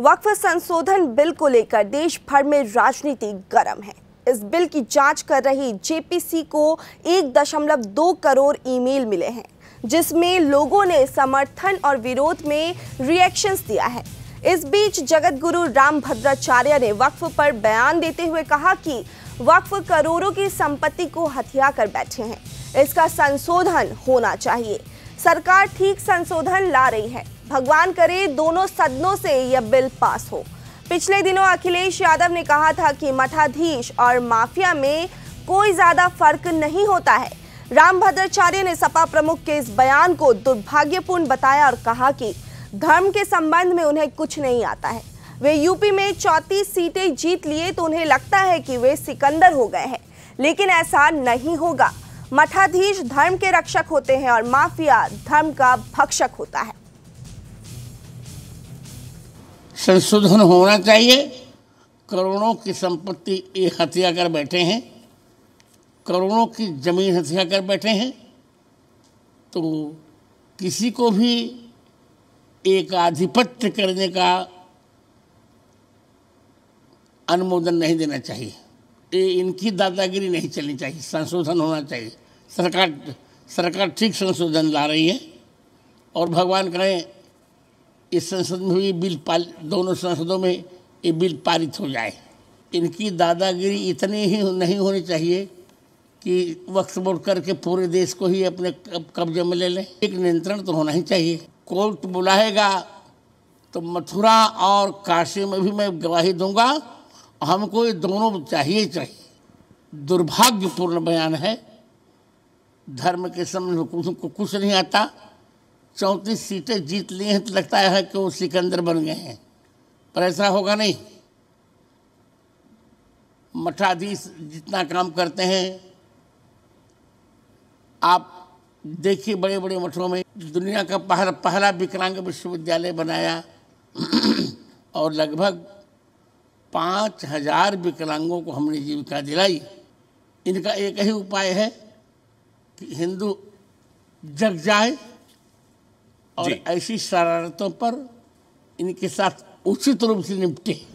वक्फ संशोधन बिल को लेकर देश भर में राजनीति गर्म है इस बिल की जांच कर रही जेपीसी को एक दशमलव दो करोड़ ईमेल मिले हैं जिसमें लोगों ने समर्थन और विरोध में रिएक्शंस दिया है इस बीच जगत गुरु राम भद्राचार्य ने वक्फ पर बयान देते हुए कहा कि वक्फ करोड़ों की संपत्ति को हथिया कर बैठे हैं इसका संशोधन होना चाहिए सरकार ठीक संशोधन ला रही है भगवान करे दोनों सदनों से यह बिल पास हो पिछले दिनों अखिलेश यादव ने कहा था कि मठाधीश और माफिया में कोई ज्यादा फर्क नहीं होता है राम भद्राचार्य ने सपा प्रमुख के इस बयान को दुर्भाग्यपूर्ण बताया और कहा कि धर्म के संबंध में उन्हें कुछ नहीं आता है वे यूपी में चौतीस सीटें जीत लिए तो उन्हें लगता है कि वे सिकंदर हो गए हैं लेकिन ऐसा नहीं होगा मठाधीश धर्म के रक्षक होते हैं और माफिया धर्म का भक्षक होता है संशोधन होना चाहिए करोड़ों की संपत्ति एक हथिया कर बैठे हैं करोड़ों की जमीन हथिया कर बैठे हैं तो किसी को भी एक आधिपत्य करने का अनुमोदन नहीं देना चाहिए ये इनकी दादागिरी नहीं चलनी चाहिए संशोधन होना चाहिए सरकार सरकार ठीक संशोधन ला रही है और भगवान करें इस संसद में भी बिल पारित दोनों संसदों में ये बिल पारित हो जाए इनकी दादागिरी इतनी ही नहीं होनी चाहिए कि वक्त बोर्ड करके पूरे देश को ही अपने कब्जे में ले लें एक नियंत्रण तो होना ही चाहिए कोर्ट बुलाएगा तो मथुरा और काशी में भी मैं गवाही दूंगा हमको ये दोनों चाहिए चाहिए दुर्भाग्यपूर्ण बयान है धर्म के संबंध में कुछ नहीं आता चौंतीस सीटें जीत ली हैं तो लगता है कि वो सिकंदर बन गए हैं पर ऐसा होगा नहीं मठाधीश जितना काम करते हैं आप देखिए बड़े बड़े मठों में दुनिया का पहला पहला विकलांग विश्वविद्यालय बनाया और लगभग पाँच हजार विकलांगों को हमने जीविका दिलाई इनका एक ही उपाय है कि हिंदू जग जाए और ऐसी शरारतों पर इनके साथ उचित रूप से निपटे